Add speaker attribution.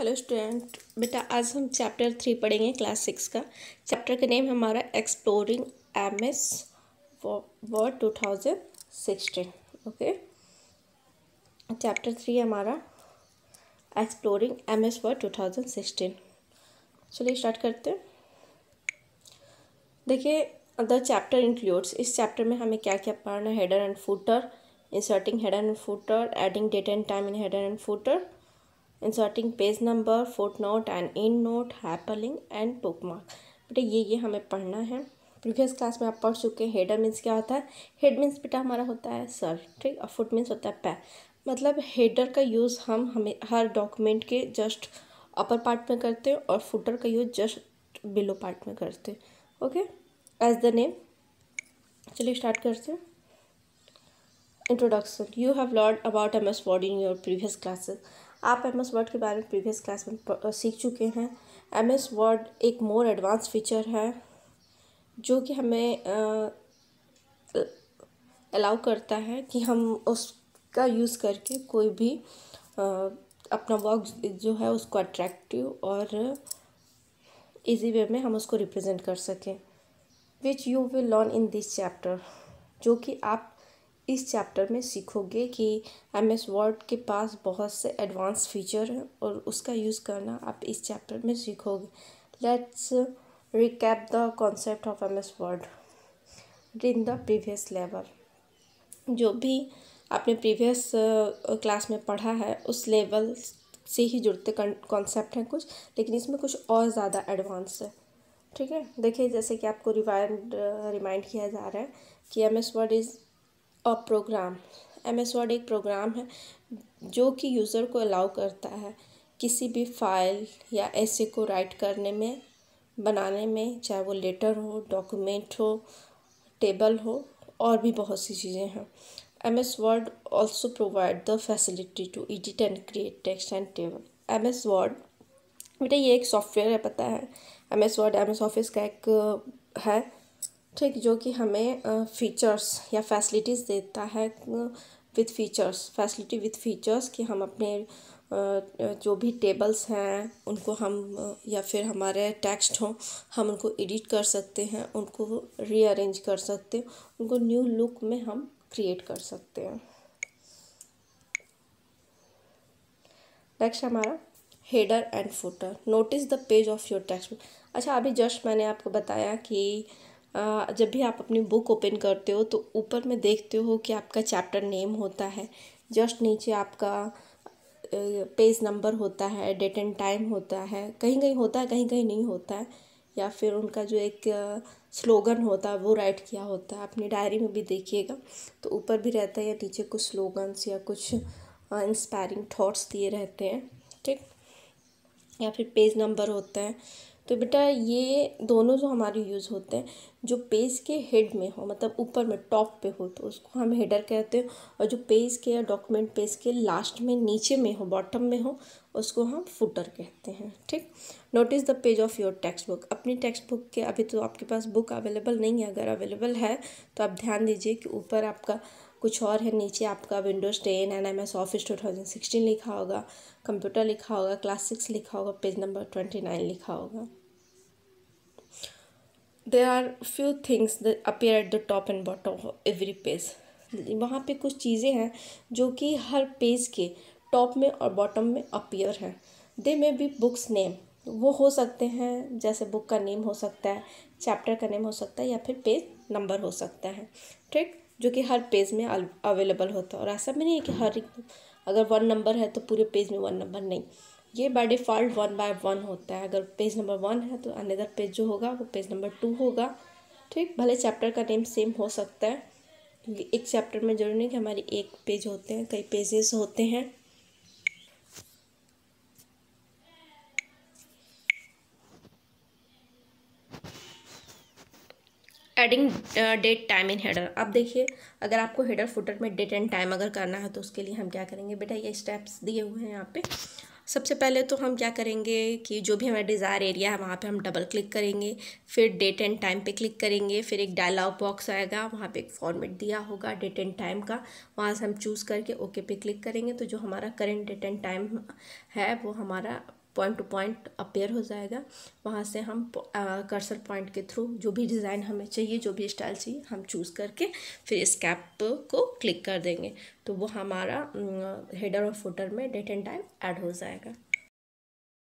Speaker 1: hello student बेटा आज हम चैप्टर थ्री पढ़ेंगे क्लास सिक्स का चैप्टर का नेम हमारा exploring M S word two thousand sixteen okay chapter three हमारा exploring M S word two thousand sixteen चलिए स्टार्ट करते हैं देखिए द चैप्टर इंक्लूड्स इस चैप्टर में हमें क्या क्या पढ़ना है header and footer inserting header and footer adding date and time in header and footer inserting page number footnote and in note hyperlink and bookmark बेटा ये ये हमें पढ़ना है प्रीवियस क्लास में आप पढ़ चुके हैं हेडर मीन्स क्या होता है हेड मीन्स बेटा हमारा होता है सर ठीक और फुट मीन्स होता है पैर मतलब हेडर का यूज़ हम हमें हर डॉक्यूमेंट के जस्ट अपर पार्ट में करते हैं और फुटर का यूज़ जस्ट बिलो पार्ट में करते हैं ओके एज द नेम चलिए स्टार्ट करते हैं introduction you have learn about M S word in your previous classes आप एम एस वर्ड के बारे में प्रीवियस क्लास में सीख चुके हैं एम एस वर्ड एक मोर एडवांस फीचर है जो कि हमें अलाउ करता है कि हम उसका यूज़ करके कोई भी आ, अपना वर्क जो है उसको अट्रैक्टिव और इजी वे में हम उसको रिप्रेजेंट कर सकें which you will learn in this chapter जो कि आप इस चैप्टर में सीखोगे कि एम एस वर्ड के पास बहुत से एडवांस फीचर हैं और उसका यूज़ करना आप इस चैप्टर में सीखोगे let's recap the concept of M S word in the previous level जो भी आपने प्रीवियस क्लास में पढ़ा है उस लेवल से ही जुड़ते कॉन्सेप्ट हैं कुछ लेकिन इसमें कुछ और ज़्यादा एडवांस है ठीक है देखिए जैसे कि आपको रिवाइंड रिमाइंड किया जा रहा है कि एम एस वर्ड इज़ और प्रोग्राम एम एस वर्ड एक प्रोग्राम है जो कि यूज़र को अलाउ करता है किसी भी फाइल या ऐसे को राइट करने में बनाने में चाहे वो लेटर हो डॉक्यूमेंट हो टेबल हो और भी बहुत सी चीज़ें हैं M S word also provide the facility to edit and create text and table M S word बेटा ये एक सॉफ्टवेयर है पता है M S word M S office का एक है ठीक जो कि हमें फ़ीचर्स या फैसिलिटीज़ देता है with features facility with features कि हम अपने जो भी टेबल्स हैं उनको हम या फिर हमारे टेक्स्ट हों हम उनको एडिट कर सकते हैं उनको रीअरेंज कर सकते हैं उनको न्यू लुक में हम क्रिएट कर सकते हैं नेक्स्ट हमारा header and footer notice the page of your text अच्छा अभी जस्ट मैंने आपको बताया कि जब भी आप अपनी बुक ओपन करते हो तो ऊपर में देखते हो कि आपका चैप्टर नेम होता है जस्ट नीचे आपका पेज नंबर होता है डेट एंड टाइम होता है कहीं कहीं होता है कहीं कहीं नहीं होता है या फिर उनका जो एक स्लोगन होता है वो राइट किया होता है अपनी डायरी में भी देखिएगा तो ऊपर भी रहता है या नीचे कुछ स्लोगन्स या कुछ इंस्पायरिंग थॉट्स दिए रहते हैं ठीक या फिर पेज नंबर होता है तो बेटा ये दोनों जो हमारे यूज़ होते हैं जो पेज के हेड में हो मतलब ऊपर में टॉप पे हो तो उसको हम हेडर कहते हैं और जो पेज के या डॉक्यूमेंट पेज के लास्ट में नीचे में हो बॉटम में हो उसको हम फुटर कहते हैं ठीक notice the page of your text book अपनी टेक्स्ट बुक के अभी तो आपके पास बुक अवेलेबल नहीं है अगर अवेलेबल है तो आप ध्यान दीजिए कि ऊपर आपका कुछ और है नीचे आपका Windows ten and M S office two thousand sixteen लिखा होगा कंप्यूटर लिखा होगा क्लास सिक्स लिखा होगा पेज नंबर ट्वेंटी नाइन लिखा होगा there are few things the appear at the top and bottom every page वहाँ पे कुछ चीज़ें हैं जो कि हर पेज के टॉप में और बॉटम में अपीयर हैं they may be books name वो हो सकते हैं जैसे बुक का नेम हो सकता है चैप्टर का नेम हो सकता है या फिर पेज नंबर हो सकता है ठीक जो कि हर पेज में अवेलेबल होता है और ऐसा भी नहीं है कि हर अगर वन नंबर है तो पूरे पेज में वन नंबर नहीं ये by default one by one होता है अगर पेज नंबर वन है तो अनदर पेज जो होगा वो पेज नंबर टू होगा ठीक भले चैप्टर का नेम सेम हो सकता है एक चैप्टर में जरूरी नहीं कि हमारे एक पेज होते हैं कई पेजेस होते हैं adding date time in header अब देखिए अगर आपको हेडर फुटर में डेट एंड टाइम अगर करना है तो उसके लिए हम क्या करेंगे बेटा ये स्टेप्स दिए हुए हैं यहाँ पे सबसे पहले तो हम क्या करेंगे कि जो भी हमारा डिज़ायर एरिया है वहाँ पे हम डबल क्लिक करेंगे फिर डेट एंड टाइम पे क्लिक करेंगे फिर एक डायलॉग बॉक्स आएगा वहाँ पे एक फॉर्मेट दिया होगा डेट एंड टाइम का वहाँ से हम चूज़ करके ओके पे क्लिक करेंगे तो जो हमारा करेंट डेट एंड टाइम है वो हमारा पॉइंट टू पॉइंट अपेयर हो जाएगा वहाँ से हम कर्सर पॉइंट के थ्रू जो भी डिज़ाइन हमें चाहिए जो भी स्टाइल चाहिए हम चूज़ करके फिर इस कैप को क्लिक कर देंगे तो वो हमारा हेडर और फुटर में डेट एंड टाइम ऐड हो जाएगा